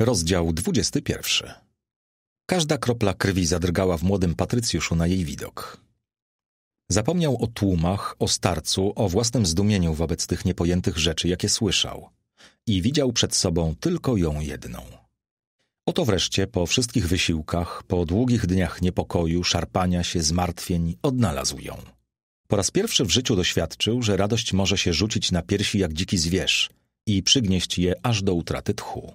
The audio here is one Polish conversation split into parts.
Rozdział 21. Każda kropla krwi zadrgała w młodym Patrycjuszu na jej widok. Zapomniał o tłumach, o starcu, o własnym zdumieniu wobec tych niepojętych rzeczy, jakie słyszał. I widział przed sobą tylko ją jedną. Oto wreszcie, po wszystkich wysiłkach, po długich dniach niepokoju, szarpania się, zmartwień, odnalazł ją. Po raz pierwszy w życiu doświadczył, że radość może się rzucić na piersi jak dziki zwierz i przygnieść je aż do utraty tchu.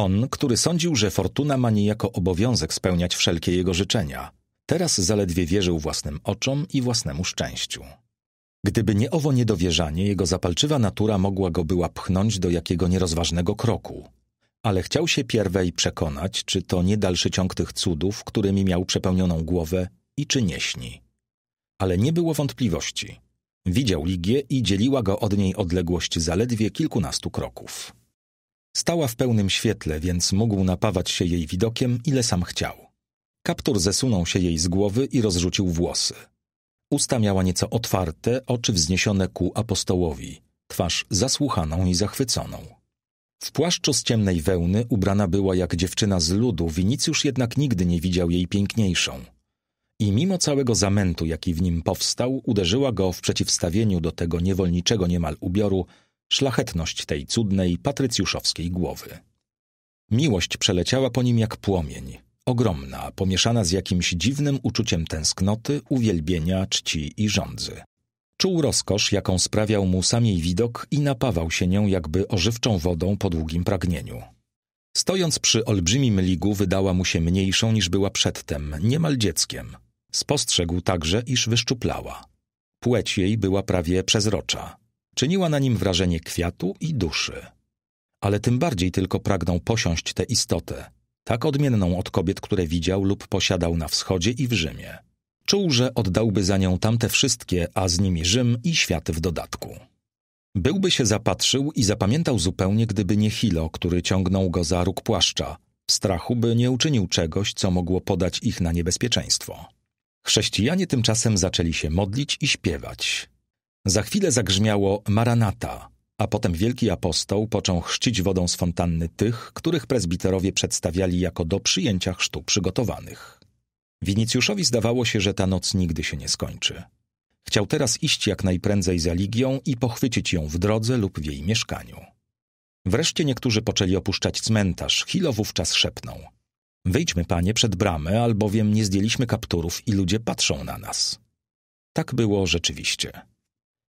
On, który sądził, że fortuna ma niejako obowiązek spełniać wszelkie jego życzenia, teraz zaledwie wierzył własnym oczom i własnemu szczęściu. Gdyby nie owo niedowierzanie, jego zapalczywa natura mogła go była pchnąć do jakiego nierozważnego kroku. Ale chciał się pierwej przekonać, czy to nie dalszy ciąg tych cudów, którymi miał przepełnioną głowę i czy nie śni. Ale nie było wątpliwości. Widział Ligię i dzieliła go od niej odległość zaledwie kilkunastu kroków. Stała w pełnym świetle, więc mógł napawać się jej widokiem, ile sam chciał. Kaptur zesunął się jej z głowy i rozrzucił włosy. Usta miała nieco otwarte, oczy wzniesione ku apostołowi, twarz zasłuchaną i zachwyconą. W płaszczu z ciemnej wełny ubrana była jak dziewczyna z ludu, Winicjusz jednak nigdy nie widział jej piękniejszą. I mimo całego zamętu, jaki w nim powstał, uderzyła go w przeciwstawieniu do tego niewolniczego niemal ubioru szlachetność tej cudnej, patrycjuszowskiej głowy. Miłość przeleciała po nim jak płomień, ogromna, pomieszana z jakimś dziwnym uczuciem tęsknoty, uwielbienia, czci i żądzy. Czuł rozkosz, jaką sprawiał mu sam jej widok i napawał się nią jakby ożywczą wodą po długim pragnieniu. Stojąc przy olbrzymim ligu, wydała mu się mniejszą niż była przedtem, niemal dzieckiem. Spostrzegł także, iż wyszczuplała. Płeć jej była prawie przezrocza. Czyniła na nim wrażenie kwiatu i duszy. Ale tym bardziej tylko pragnął posiąść tę istotę, tak odmienną od kobiet, które widział lub posiadał na wschodzie i w Rzymie. Czuł, że oddałby za nią tamte wszystkie, a z nimi Rzym i światy w dodatku. Byłby się zapatrzył i zapamiętał zupełnie, gdyby nie Hilo, który ciągnął go za róg płaszcza, w strachu, by nie uczynił czegoś, co mogło podać ich na niebezpieczeństwo. Chrześcijanie tymczasem zaczęli się modlić i śpiewać. Za chwilę zagrzmiało Maranata, a potem wielki apostoł począł chrzcić wodą z fontanny tych, których prezbiterowie przedstawiali jako do przyjęcia chrztu przygotowanych. Winicjuszowi zdawało się, że ta noc nigdy się nie skończy. Chciał teraz iść jak najprędzej za Ligią i pochwycić ją w drodze lub w jej mieszkaniu. Wreszcie niektórzy poczęli opuszczać cmentarz. Hilo wówczas szepnął. Wyjdźmy, panie, przed bramę, albowiem nie zdjęliśmy kapturów i ludzie patrzą na nas. Tak było rzeczywiście.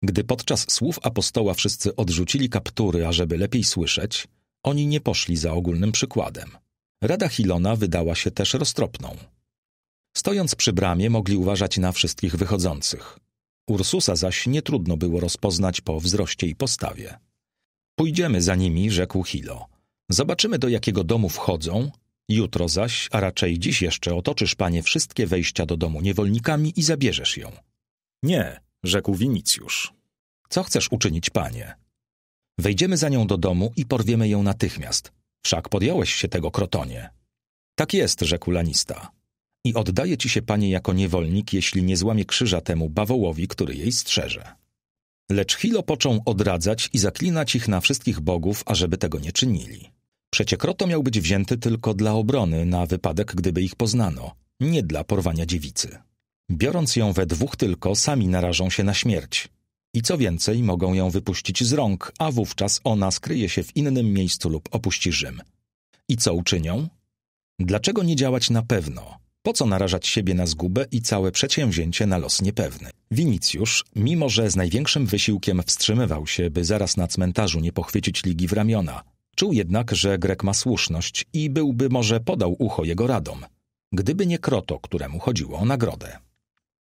Gdy podczas słów apostoła wszyscy odrzucili kaptury, ażeby lepiej słyszeć, oni nie poszli za ogólnym przykładem. Rada Hilona wydała się też roztropną. Stojąc przy bramie, mogli uważać na wszystkich wychodzących. Ursusa zaś nie trudno było rozpoznać po wzroście i postawie. Pójdziemy za nimi, rzekł Hilo. Zobaczymy, do jakiego domu wchodzą. Jutro zaś, a raczej dziś jeszcze, otoczysz, panie, wszystkie wejścia do domu niewolnikami i zabierzesz ją. Nie, rzekł Winicjusz. Co chcesz uczynić, panie? Wejdziemy za nią do domu i porwiemy ją natychmiast. Wszak podjąłeś się tego, krotonie. Tak jest, rzekł lanista. I oddaję ci się, panie, jako niewolnik, jeśli nie złamie krzyża temu bawołowi, który jej strzeże. Lecz Hilo począł odradzać i zaklinać ich na wszystkich bogów, ażeby tego nie czynili. Przecie kroto miał być wzięty tylko dla obrony, na wypadek, gdyby ich poznano, nie dla porwania dziewicy. Biorąc ją we dwóch tylko, sami narażą się na śmierć. I co więcej, mogą ją wypuścić z rąk, a wówczas ona skryje się w innym miejscu lub opuści Rzym. I co uczynią? Dlaczego nie działać na pewno? Po co narażać siebie na zgubę i całe przedsięwzięcie na los niepewny? Winicjusz, mimo że z największym wysiłkiem wstrzymywał się, by zaraz na cmentarzu nie pochwycić ligi w ramiona, czuł jednak, że Grek ma słuszność i byłby może podał ucho jego radom, gdyby nie Kroto, któremu chodziło o nagrodę.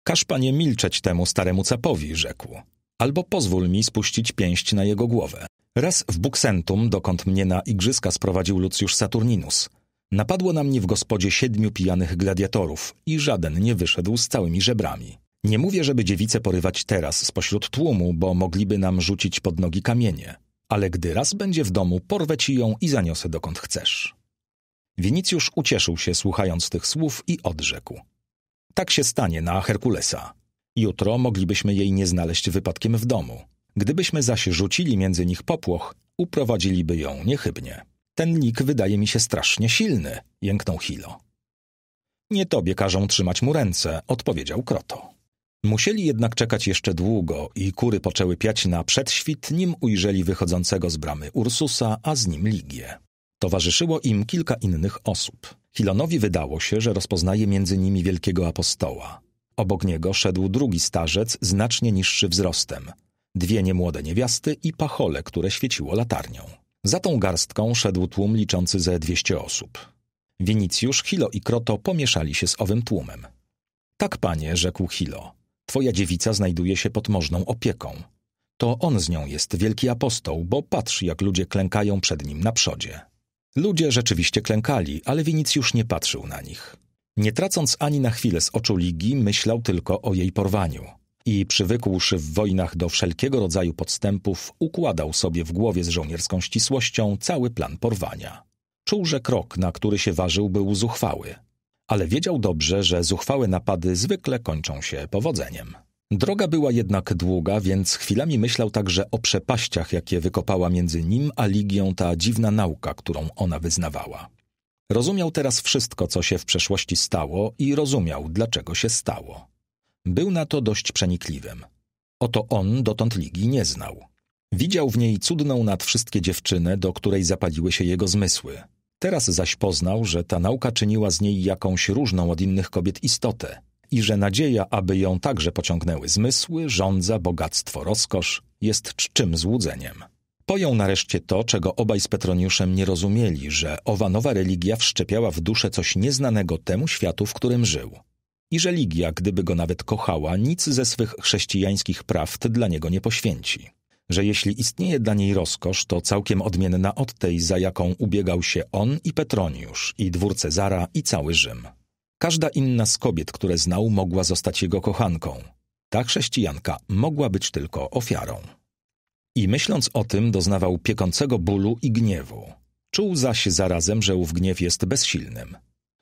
Każ panie milczeć temu staremu capowi, rzekł. Albo pozwól mi spuścić pięść na jego głowę. Raz w Buksentum, dokąd mnie na igrzyska sprowadził Lucjusz Saturninus, napadło na mnie w gospodzie siedmiu pijanych gladiatorów i żaden nie wyszedł z całymi żebrami. Nie mówię, żeby dziewice porywać teraz spośród tłumu, bo mogliby nam rzucić pod nogi kamienie, ale gdy raz będzie w domu, porwę ci ją i zaniosę dokąd chcesz. Winicjusz ucieszył się słuchając tych słów i odrzekł. Tak się stanie na Herkulesa. Jutro moglibyśmy jej nie znaleźć wypadkiem w domu. Gdybyśmy zaś rzucili między nich popłoch, uprowadziliby ją niechybnie. Ten lik wydaje mi się strasznie silny, jęknął Hilo. Nie tobie każą trzymać mu ręce, odpowiedział Kroto. Musieli jednak czekać jeszcze długo i kury poczęły piać na przedświt, nim ujrzeli wychodzącego z bramy Ursusa, a z nim Ligię. Towarzyszyło im kilka innych osób. Hilonowi wydało się, że rozpoznaje między nimi wielkiego apostoła. Obok niego szedł drugi starzec, znacznie niższy wzrostem. Dwie niemłode niewiasty i pachole, które świeciło latarnią. Za tą garstką szedł tłum liczący ze 200 osób. Winicjusz, Hilo i Kroto pomieszali się z owym tłumem. Tak, panie, rzekł Hilo, twoja dziewica znajduje się pod możną opieką. To on z nią jest wielki apostoł, bo patrz, jak ludzie klękają przed nim na przodzie. Ludzie rzeczywiście klękali, ale Winicjusz nie patrzył na nich. Nie tracąc ani na chwilę z oczu Ligi, myślał tylko o jej porwaniu. I przywykłszy w wojnach do wszelkiego rodzaju podstępów, układał sobie w głowie z żołnierską ścisłością cały plan porwania. Czuł, że krok, na który się ważył, był zuchwały. Ale wiedział dobrze, że zuchwałe napady zwykle kończą się powodzeniem. Droga była jednak długa, więc chwilami myślał także o przepaściach, jakie wykopała między nim a Ligią ta dziwna nauka, którą ona wyznawała. Rozumiał teraz wszystko, co się w przeszłości stało i rozumiał, dlaczego się stało. Był na to dość przenikliwym. Oto on dotąd Ligi nie znał. Widział w niej cudną nad wszystkie dziewczynę, do której zapaliły się jego zmysły. Teraz zaś poznał, że ta nauka czyniła z niej jakąś różną od innych kobiet istotę, i że nadzieja, aby ją także pociągnęły zmysły, żądza, bogactwo, rozkosz, jest czczym złudzeniem. Pojął nareszcie to, czego obaj z Petroniuszem nie rozumieli, że owa nowa religia wszczepiała w duszę coś nieznanego temu światu, w którym żył. I że religia, gdyby go nawet kochała, nic ze swych chrześcijańskich prawd dla niego nie poświęci. Że jeśli istnieje dla niej rozkosz, to całkiem odmienna od tej, za jaką ubiegał się on i Petroniusz, i dwór Cezara, i cały Rzym. Każda inna z kobiet, które znał, mogła zostać jego kochanką. Ta chrześcijanka mogła być tylko ofiarą. I myśląc o tym, doznawał piekącego bólu i gniewu. Czuł zaś zarazem, że ów gniew jest bezsilnym.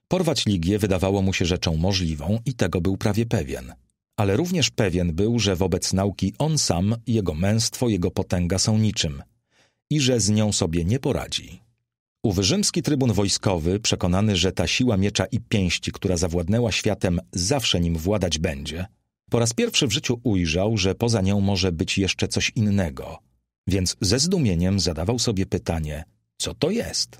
Porwać Ligię wydawało mu się rzeczą możliwą i tego był prawie pewien. Ale również pewien był, że wobec nauki on sam, jego męstwo, jego potęga są niczym i że z nią sobie nie poradzi. Uwyrzymski trybun wojskowy, przekonany, że ta siła miecza i pięści, która zawładnęła światem, zawsze nim władać będzie, po raz pierwszy w życiu ujrzał, że poza nią może być jeszcze coś innego, więc ze zdumieniem zadawał sobie pytanie, co to jest?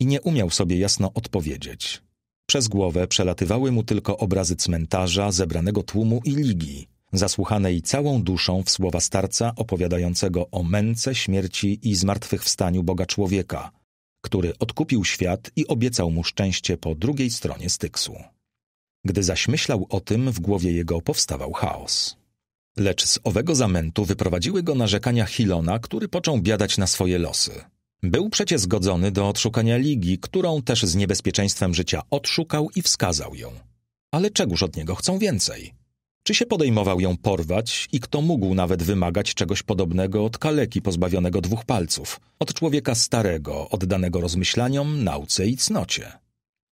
I nie umiał sobie jasno odpowiedzieć. Przez głowę przelatywały mu tylko obrazy cmentarza, zebranego tłumu i ligi, zasłuchanej całą duszą w słowa starca opowiadającego o męce, śmierci i zmartwychwstaniu Boga człowieka, który odkupił świat i obiecał mu szczęście po drugiej stronie Styksu. Gdy zaś myślał o tym, w głowie jego powstawał chaos. Lecz z owego zamętu wyprowadziły go narzekania Hilona, który począł biadać na swoje losy. Był przecie zgodzony do odszukania ligi, którą też z niebezpieczeństwem życia odszukał i wskazał ją. Ale czegóż od niego chcą więcej? Czy się podejmował ją porwać i kto mógł nawet wymagać czegoś podobnego od kaleki pozbawionego dwóch palców, od człowieka starego, oddanego rozmyślaniom, nauce i cnocie?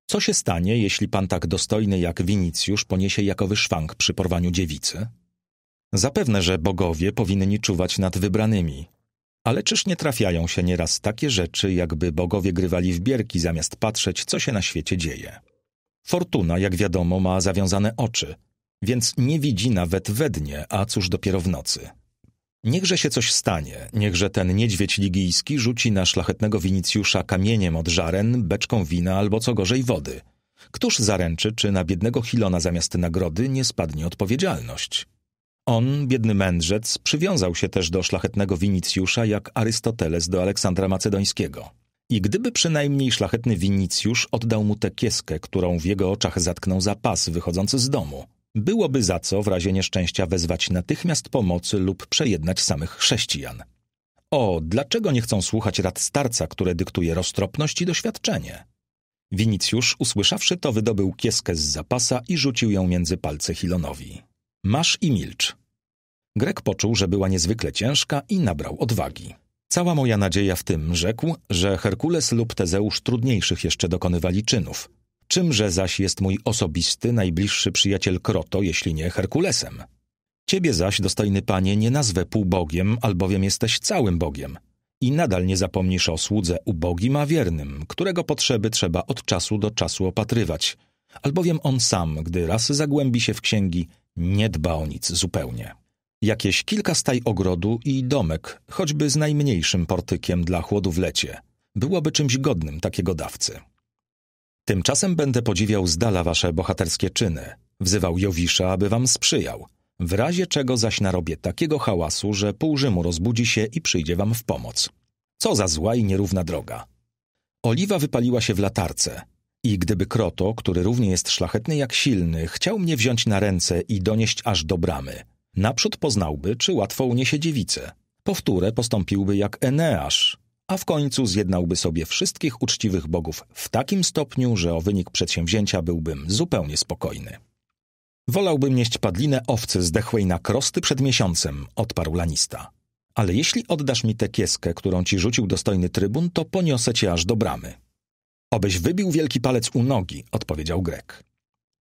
Co się stanie, jeśli pan tak dostojny jak Winicjusz poniesie jakowy szwank przy porwaniu dziewicy? Zapewne, że bogowie powinni czuwać nad wybranymi. Ale czyż nie trafiają się nieraz takie rzeczy, jakby bogowie grywali w bierki zamiast patrzeć, co się na świecie dzieje? Fortuna, jak wiadomo, ma zawiązane oczy – więc nie widzi nawet we dnie, a cóż dopiero w nocy. Niechże się coś stanie, niechże ten niedźwiedź ligijski rzuci na szlachetnego Winicjusza kamieniem od żaren, beczką wina albo co gorzej wody. Któż zaręczy, czy na biednego Hilona zamiast nagrody nie spadnie odpowiedzialność? On, biedny mędrzec, przywiązał się też do szlachetnego Winicjusza jak Arystoteles do Aleksandra Macedońskiego. I gdyby przynajmniej szlachetny Winicjusz oddał mu tę kieskę, którą w jego oczach zatknął za pas wychodzący z domu, Byłoby za co w razie nieszczęścia wezwać natychmiast pomocy lub przejednać samych chrześcijan. O, dlaczego nie chcą słuchać rad starca, które dyktuje roztropność i doświadczenie? Winicjusz, usłyszawszy to, wydobył kieskę z zapasa i rzucił ją między palce Hilonowi. Masz i milcz. Grek poczuł, że była niezwykle ciężka i nabrał odwagi. Cała moja nadzieja w tym, rzekł, że Herkules lub Tezeusz trudniejszych jeszcze dokonywali czynów, Czymże zaś jest mój osobisty, najbliższy przyjaciel Kroto, jeśli nie Herkulesem? Ciebie zaś, dostojny panie, nie nazwę półbogiem, albowiem jesteś całym Bogiem. I nadal nie zapomnisz o słudze ubogim a wiernym, którego potrzeby trzeba od czasu do czasu opatrywać, albowiem on sam, gdy raz zagłębi się w księgi, nie dba o nic zupełnie. Jakieś kilka staj ogrodu i domek, choćby z najmniejszym portykiem dla chłodu w lecie, byłoby czymś godnym takiego dawcy. Tymczasem będę podziwiał z dala wasze bohaterskie czyny. Wzywał Jowisza, aby wam sprzyjał. W razie czego zaś narobię takiego hałasu, że pół Rzymu rozbudzi się i przyjdzie wam w pomoc. Co za zła i nierówna droga. Oliwa wypaliła się w latarce. I gdyby Kroto, który równie jest szlachetny jak silny, chciał mnie wziąć na ręce i donieść aż do bramy, naprzód poznałby, czy łatwo uniesie dziewicę. Powtórę postąpiłby jak Eneasz, a w końcu zjednałby sobie wszystkich uczciwych bogów w takim stopniu, że o wynik przedsięwzięcia byłbym zupełnie spokojny. Wolałbym nieść padlinę owcy zdechłej na krosty przed miesiącem, odparł lanista. Ale jeśli oddasz mi tę kieskę, którą ci rzucił dostojny trybun, to poniosę cię aż do bramy. Obyś wybił wielki palec u nogi, odpowiedział Grek.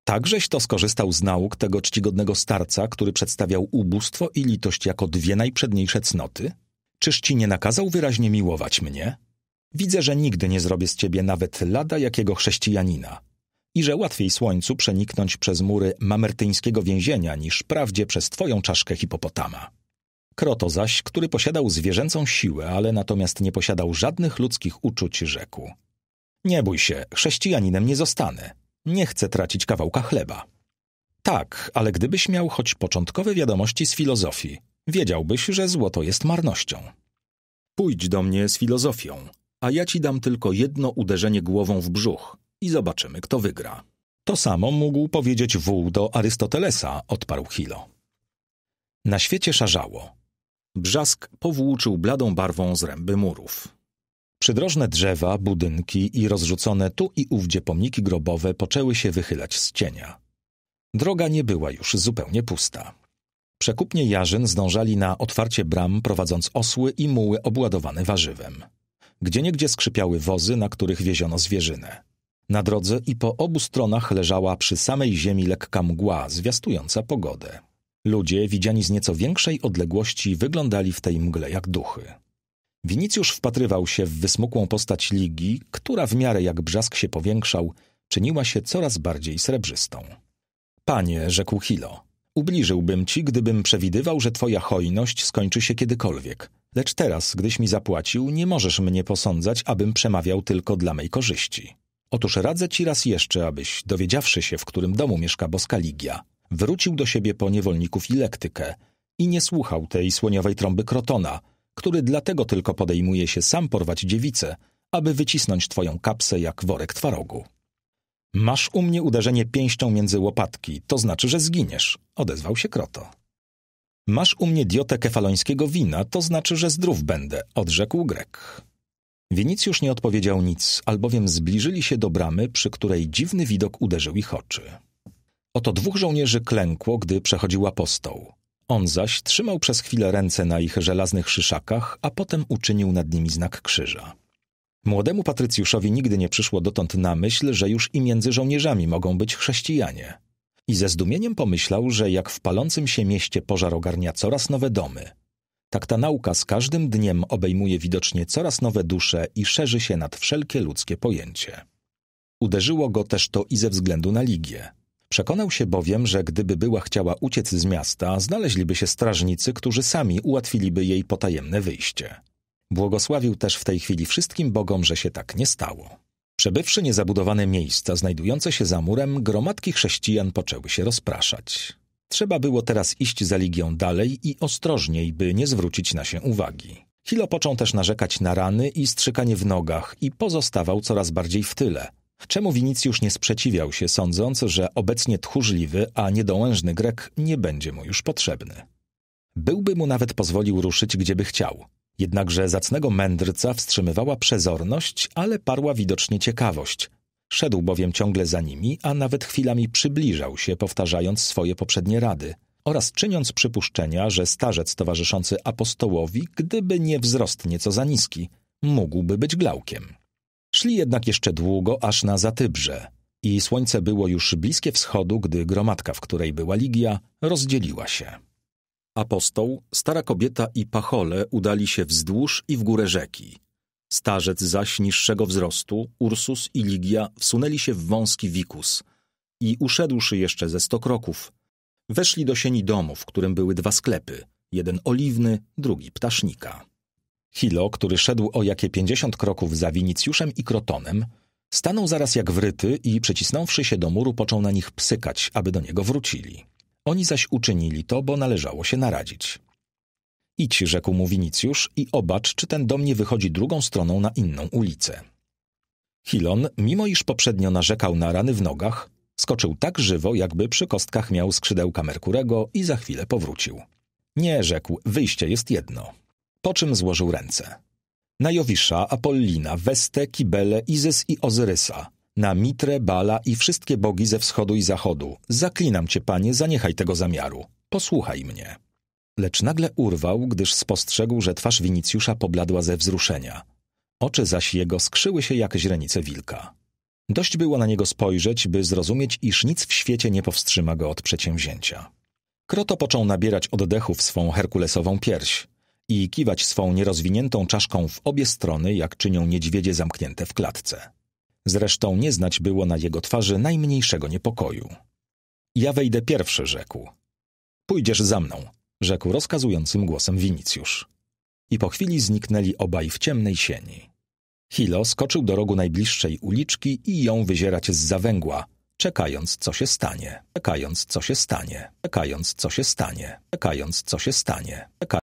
Takżeś to skorzystał z nauk tego czcigodnego starca, który przedstawiał ubóstwo i litość jako dwie najprzedniejsze cnoty? Czyż ci nie nakazał wyraźnie miłować mnie? Widzę, że nigdy nie zrobię z ciebie nawet lada jakiego chrześcijanina i że łatwiej słońcu przeniknąć przez mury mamertyńskiego więzienia niż prawdzie przez twoją czaszkę hipopotama. Kroto zaś, który posiadał zwierzęcą siłę, ale natomiast nie posiadał żadnych ludzkich uczuć, rzekł. Nie bój się, chrześcijaninem nie zostanę. Nie chcę tracić kawałka chleba. Tak, ale gdybyś miał choć początkowe wiadomości z filozofii, wiedziałbyś, że złoto jest marnością. Pójdź do mnie z filozofią, a ja ci dam tylko jedno uderzenie głową w brzuch i zobaczymy, kto wygra. To samo mógł powiedzieć wół do Arystotelesa, odparł Hilo. Na świecie szarzało. Brzask powłóczył bladą barwą zręby murów. Przydrożne drzewa, budynki i rozrzucone tu i ówdzie pomniki grobowe poczęły się wychylać z cienia. Droga nie była już zupełnie pusta. Przekupnie Jarzyn zdążali na otwarcie bram, prowadząc osły i muły obładowane warzywem. Gdzieniegdzie skrzypiały wozy, na których wieziono zwierzynę. Na drodze i po obu stronach leżała przy samej ziemi lekka mgła, zwiastująca pogodę. Ludzie, widziani z nieco większej odległości, wyglądali w tej mgle jak duchy. Winicjusz wpatrywał się w wysmukłą postać Ligi, która w miarę jak brzask się powiększał, czyniła się coraz bardziej srebrzystą. Panie, rzekł Hilo, Ubliżyłbym ci, gdybym przewidywał, że twoja hojność skończy się kiedykolwiek. Lecz teraz, gdyś mi zapłacił, nie możesz mnie posądzać, abym przemawiał tylko dla mej korzyści. Otóż radzę ci raz jeszcze, abyś, dowiedziawszy się, w którym domu mieszka boska Ligia, wrócił do siebie po niewolników i lektykę i nie słuchał tej słoniowej trąby Krotona, który dlatego tylko podejmuje się sam porwać dziewicę, aby wycisnąć twoją kapsę jak worek twarogu. Masz u mnie uderzenie pięścią między łopatki, to znaczy, że zginiesz, odezwał się Kroto. Masz u mnie diotę kefalońskiego wina, to znaczy, że zdrów będę, odrzekł Grek. Winicjusz nie odpowiedział nic, albowiem zbliżyli się do bramy, przy której dziwny widok uderzył ich oczy. Oto dwóch żołnierzy klękło, gdy przechodził apostoł. On zaś trzymał przez chwilę ręce na ich żelaznych szyszakach, a potem uczynił nad nimi znak krzyża. Młodemu Patrycjuszowi nigdy nie przyszło dotąd na myśl, że już i między żołnierzami mogą być chrześcijanie. I ze zdumieniem pomyślał, że jak w palącym się mieście pożar ogarnia coraz nowe domy, tak ta nauka z każdym dniem obejmuje widocznie coraz nowe dusze i szerzy się nad wszelkie ludzkie pojęcie. Uderzyło go też to i ze względu na Ligię. Przekonał się bowiem, że gdyby była chciała uciec z miasta, znaleźliby się strażnicy, którzy sami ułatwiliby jej potajemne wyjście. Błogosławił też w tej chwili wszystkim bogom, że się tak nie stało. Przebywszy niezabudowane miejsca znajdujące się za murem, gromadki chrześcijan poczęły się rozpraszać. Trzeba było teraz iść za Ligią dalej i ostrożniej, by nie zwrócić na się uwagi. Hilo począł też narzekać na rany i strzykanie w nogach i pozostawał coraz bardziej w tyle. Czemu Winicjusz nie sprzeciwiał się, sądząc, że obecnie tchórzliwy, a niedołężny Grek nie będzie mu już potrzebny. Byłby mu nawet pozwolił ruszyć, gdzieby chciał. Jednakże zacnego mędrca wstrzymywała przezorność, ale parła widocznie ciekawość. Szedł bowiem ciągle za nimi, a nawet chwilami przybliżał się, powtarzając swoje poprzednie rady oraz czyniąc przypuszczenia, że starzec towarzyszący apostołowi, gdyby nie wzrost nieco za niski, mógłby być Glaukiem. Szli jednak jeszcze długo, aż na Zatybrze i słońce było już bliskie wschodu, gdy gromadka, w której była Ligia, rozdzieliła się. Apostoł, stara kobieta i pachole udali się wzdłuż i w górę rzeki. Starzec zaś niższego wzrostu, Ursus i Ligia wsunęli się w wąski wikus i uszedłszy jeszcze ze sto kroków, weszli do sieni domu, w którym były dwa sklepy, jeden oliwny, drugi ptasznika. Hilo, który szedł o jakie pięćdziesiąt kroków za Winicjuszem i Krotonem, stanął zaraz jak wryty i przycisnąwszy się do muru, począł na nich psykać, aby do niego wrócili. Oni zaś uczynili to, bo należało się naradzić. Idź, rzekł mu Winicjusz, i obacz, czy ten dom nie wychodzi drugą stroną na inną ulicę. Hilon, mimo iż poprzednio narzekał na rany w nogach, skoczył tak żywo, jakby przy kostkach miał skrzydełka Merkurego i za chwilę powrócił. Nie, rzekł, wyjście jest jedno. Po czym złożył ręce. Najowisza, Apollina, Westę, Kibele, Izys i Ozyrysa, na Mitrę, Bala i wszystkie bogi ze wschodu i zachodu. Zaklinam cię, panie, zaniechaj tego zamiaru. Posłuchaj mnie. Lecz nagle urwał, gdyż spostrzegł, że twarz Winicjusza pobladła ze wzruszenia. Oczy zaś jego skrzyły się jak źrenice wilka. Dość było na niego spojrzeć, by zrozumieć, iż nic w świecie nie powstrzyma go od przedsięwzięcia. Kroto począł nabierać oddechów swą herkulesową pierś i kiwać swą nierozwiniętą czaszką w obie strony, jak czynią niedźwiedzie zamknięte w klatce. Zresztą nie znać było na jego twarzy najmniejszego niepokoju. Ja wejdę pierwszy, rzekł. Pójdziesz za mną, rzekł rozkazującym głosem Winicjusz. I po chwili zniknęli obaj w ciemnej sieni. Hilo skoczył do rogu najbliższej uliczki i ją wyzierać z zawęgła, czekając, co się stanie, czekając, co się stanie, czekając, co się stanie, czekając, co się stanie, czekając.